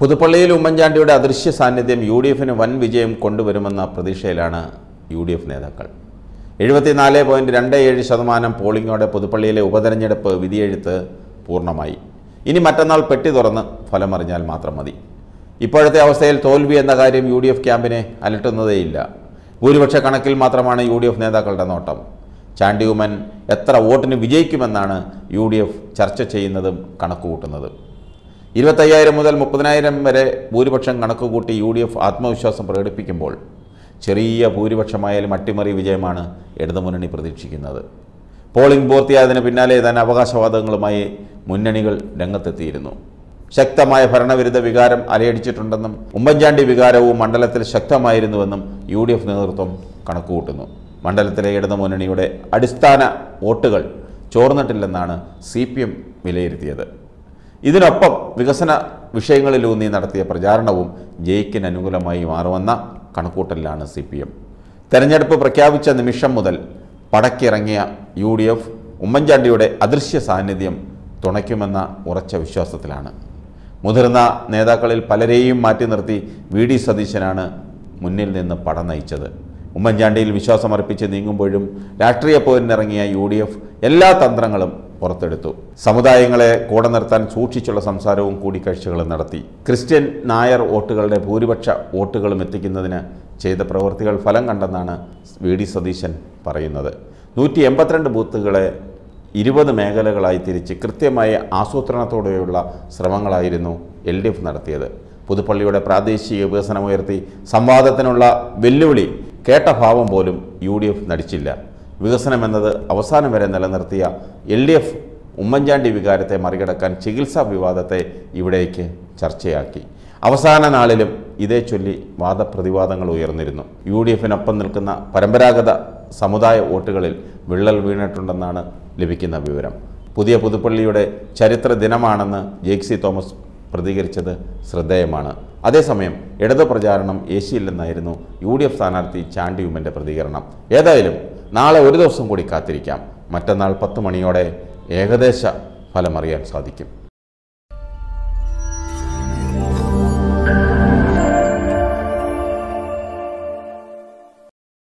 പുതുപ്പള്ളിയിൽ ഉമ്മൻചാണ്ടിയുടെ അദൃശ്യ സാന്നിധ്യം യു ഡി എഫിന് വൻ വിജയം കൊണ്ടുവരുമെന്ന പ്രതീക്ഷയിലാണ് യു ഡി എഫ് നേതാക്കൾ എഴുപത്തിനാല് പോയിൻറ്റ് രണ്ട് ഏഴ് ശതമാനം പോളിംഗോടെ പുതുപ്പള്ളിയിലെ ഉപതെരഞ്ഞെടുപ്പ് വിധിയെഴുത്ത് പൂർണ്ണമായി ഇനി മറ്റന്നാൾ പെട്ടി തുറന്ന് ഫലമറിഞ്ഞാൽ മാത്രം മതി ഇപ്പോഴത്തെ അവസ്ഥയിൽ തോൽവി എന്ന കാര്യം യു ഡി എഫ് ക്യാമ്പിനെ അലട്ടുന്നതേയില്ല ഭൂരിപക്ഷ കണക്കിൽ മാത്രമാണ് യു ഡി എഫ് നേതാക്കളുടെ നോട്ടം ചാണ്ടി ഉമ്മൻ എത്ര വോട്ടിന് വിജയിക്കുമെന്നാണ് യു ഡി എഫ് ചർച്ച ചെയ്യുന്നതും കണക്കുകൂട്ടുന്നതും ഇരുപത്തയ്യായിരം മുതൽ മുപ്പതിനായിരം വരെ ഭൂരിപക്ഷം കണക്കുകൂട്ടി യു ഡി എഫ് ആത്മവിശ്വാസം പ്രകടിപ്പിക്കുമ്പോൾ ചെറിയ ഭൂരിപക്ഷമായാലും അട്ടിമറി വിജയമാണ് ഇടതുമുന്നണി പ്രതീക്ഷിക്കുന്നത് പോളിംഗ് പൂർത്തിയായതിന് പിന്നാലെ തന്നെ അവകാശവാദങ്ങളുമായി മുന്നണികൾ രംഗത്തെത്തിയിരുന്നു ശക്തമായ ഭരണവിരുദ്ധ വികാരം അലയടിച്ചിട്ടുണ്ടെന്നും ഉമ്മൻചാണ്ടി വികാരവും മണ്ഡലത്തിൽ ശക്തമായിരുന്നുവെന്നും യു ഡി എഫ് നേതൃത്വം കണക്കുകൂട്ടുന്നു മണ്ഡലത്തിലെ ഇടതുമുന്നണിയുടെ അടിസ്ഥാന വോട്ടുകൾ ചോർന്നിട്ടില്ലെന്നാണ് സി പി എം വിലയിരുത്തിയത് ഇതിനൊപ്പം വികസന വിഷയങ്ങളിലൂന്നി നടത്തിയ പ്രചാരണവും ജയിക്കിന് അനുകൂലമായി മാറുമെന്ന കണക്കൂട്ടലിലാണ് സി പി എം തെരഞ്ഞെടുപ്പ് പ്രഖ്യാപിച്ച നിമിഷം മുതൽ പടക്കിറങ്ങിയ യു ഡി എഫ് ഉമ്മൻചാണ്ടിയുടെ അദൃശ്യ സാന്നിധ്യം തുണയ്ക്കുമെന്ന ഉറച്ച വിശ്വാസത്തിലാണ് മുതിർന്ന നേതാക്കളിൽ പലരെയും മാറ്റി നിർത്തി വി ഡി സതീശനാണ് മുന്നിൽ നിന്ന് പടം നയിച്ചത് ഉമ്മൻചാണ്ടിയിൽ വിശ്വാസമർപ്പിച്ച് നീങ്ങുമ്പോഴും രാഷ്ട്രീയ പോരിനിറങ്ങിയ യു ഡി എഫ് എല്ലാ തന്ത്രങ്ങളും പുറത്തെടുത്തു സമുദായങ്ങളെ കൂടെ നിർത്താൻ സൂക്ഷിച്ചുള്ള സംസാരവും കൂടിക്കാഴ്ചകളും നടത്തി ക്രിസ്ത്യൻ നായർ വോട്ടുകളുടെ ഭൂരിപക്ഷ വോട്ടുകളും എത്തിക്കുന്നതിന് ചെയ്ത പ്രവൃത്തികൾ ഫലം കണ്ടെന്നാണ് വി ഡി സതീശൻ പറയുന്നത് നൂറ്റി എൺപത്തിരണ്ട് ബൂത്തുകളെ ഇരുപത് മേഖലകളായി തിരിച്ച് കൃത്യമായ ആസൂത്രണത്തോടെയുള്ള ശ്രമങ്ങളായിരുന്നു എൽ ഡി എഫ് നടത്തിയത് പുതുപ്പള്ളിയുടെ പ്രാദേശിക വികസനമുയർത്തി സംവാദത്തിനുള്ള വെല്ലുവിളി കേട്ട ഭാവം പോലും യു ഡി എഫ് നടിച്ചില്ല വികസനം എന്നത് അവസാനം വരെ നിലനിർത്തിയ എൽ ഡി എഫ് ഉമ്മൻചാണ്ടി വികാരത്തെ മറികടക്കാൻ ചികിത്സാ വിവാദത്തെ ഇവിടേക്ക് ചർച്ചയാക്കി അവസാന നാളിലും ഇതേ ചൊല്ലി വാദപ്രതിവാദങ്ങൾ ഉയർന്നിരുന്നു യു ഡി എഫിനൊപ്പം നിൽക്കുന്ന പരമ്പരാഗത സമുദായ വോട്ടുകളിൽ വിള്ളൽ വീണിട്ടുണ്ടെന്നാണ് ലഭിക്കുന്ന വിവരം പുതിയ പുതുപ്പള്ളിയുടെ ചരിത്ര ദിനമാണെന്ന് സി തോമസ് പ്രതികരിച്ചത് ശ്രദ്ധേയമാണ് അതേസമയം ഇടതു പ്രചാരണം ഏശിയില്ലെന്നായിരുന്നു യു ഡി എഫ് സ്ഥാനാർത്ഥി ചാണ്ടിയുമൻ്റെ പ്രതികരണം ഏതായാലും നാളെ ഒരു ദിവസം കൂടി കാത്തിരിക്കാം മറ്റന്നാൾ പത്ത് മണിയോടെ ഏകദേശ ഫലമറിയാൻ സാധിക്കും